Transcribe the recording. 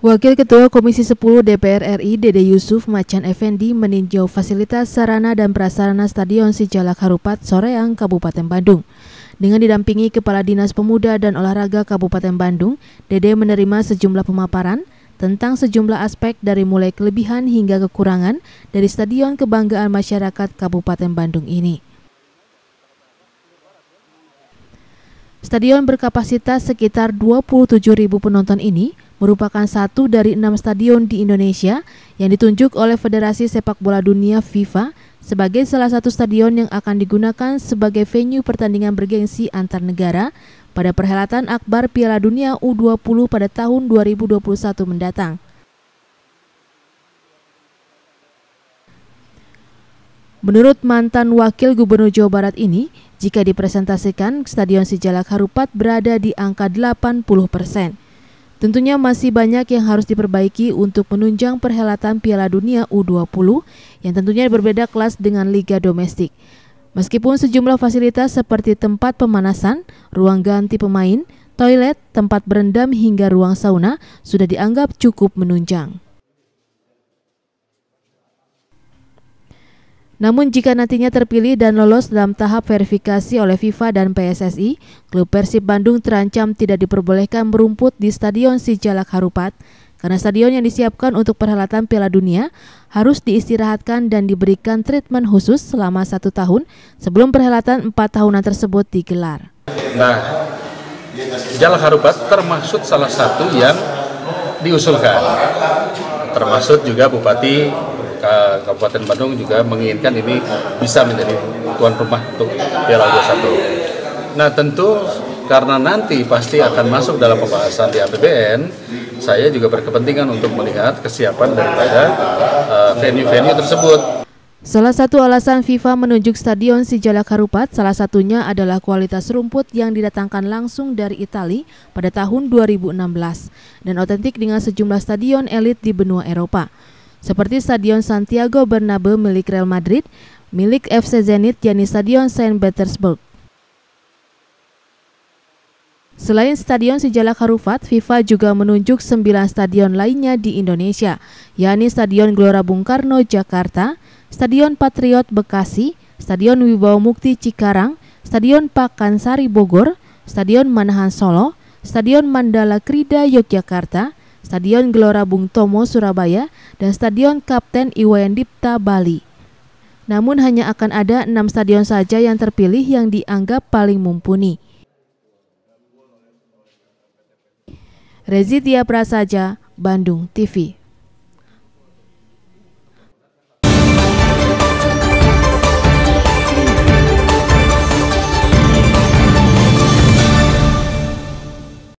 Wakil Ketua Komisi 10 DPR RI Dede Yusuf Macan Effendi meninjau fasilitas sarana dan prasarana Stadion Sijalak Harupat Soreang Kabupaten Bandung. Dengan didampingi Kepala Dinas Pemuda dan Olahraga Kabupaten Bandung, Dede menerima sejumlah pemaparan tentang sejumlah aspek dari mulai kelebihan hingga kekurangan dari Stadion Kebanggaan Masyarakat Kabupaten Bandung ini. Stadion berkapasitas sekitar 27.000 penonton ini merupakan satu dari enam stadion di Indonesia yang ditunjuk oleh Federasi Sepak Bola Dunia FIFA sebagai salah satu stadion yang akan digunakan sebagai venue pertandingan bergengsi antar negara pada perhelatan akbar Piala Dunia U20 pada tahun 2021 mendatang. Menurut mantan wakil gubernur Jawa Barat ini, jika dipresentasikan, Stadion Sijalak Harupat berada di angka 80 persen. Tentunya masih banyak yang harus diperbaiki untuk menunjang perhelatan Piala Dunia U20 yang tentunya berbeda kelas dengan liga domestik. Meskipun sejumlah fasilitas seperti tempat pemanasan, ruang ganti pemain, toilet, tempat berendam hingga ruang sauna sudah dianggap cukup menunjang. Namun jika nantinya terpilih dan lolos dalam tahap verifikasi oleh FIFA dan PSSI, klub Persib Bandung terancam tidak diperbolehkan merumput di Stadion Sijalak Harupat karena stadion yang disiapkan untuk perhelatan Piala Dunia harus diistirahatkan dan diberikan treatment khusus selama satu tahun sebelum perhelatan empat tahunan tersebut digelar. Nah, Jalak Harupat termasuk salah satu yang diusulkan, termasuk juga Bupati Kabupaten Bandung juga menginginkan ini bisa menjadi tuan rumah untuk Piala 21. Nah tentu karena nanti pasti akan masuk dalam pembahasan di APBN, saya juga berkepentingan untuk melihat kesiapan daripada eh, venue-venue uh, tersebut. Salah satu alasan FIFA menunjuk Stadion Sijalak Harupat salah satunya adalah kualitas rumput yang didatangkan langsung dari Italia pada tahun 2016 dan otentik dengan sejumlah stadion elit di benua Eropa seperti Stadion Santiago Bernabeu milik Real Madrid, milik FC Zenit yakni Stadion Saint Petersburg. Selain Stadion Sijalak Harufat, FIFA juga menunjuk 9 stadion lainnya di Indonesia, yakni Stadion Gelora Bung Karno Jakarta, Stadion Patriot Bekasi, Stadion Wibawa Mukti Cikarang, Stadion Pakansari Bogor, Stadion Manahan Solo, Stadion Mandala Krida Yogyakarta, Stadion Gelora Bung Tomo Surabaya, dan Stadion Kapten Iwayan Dipta Bali. Namun hanya akan ada enam stadion saja yang terpilih yang dianggap paling mumpuni. Rezitia Prasaja, Bandung TV.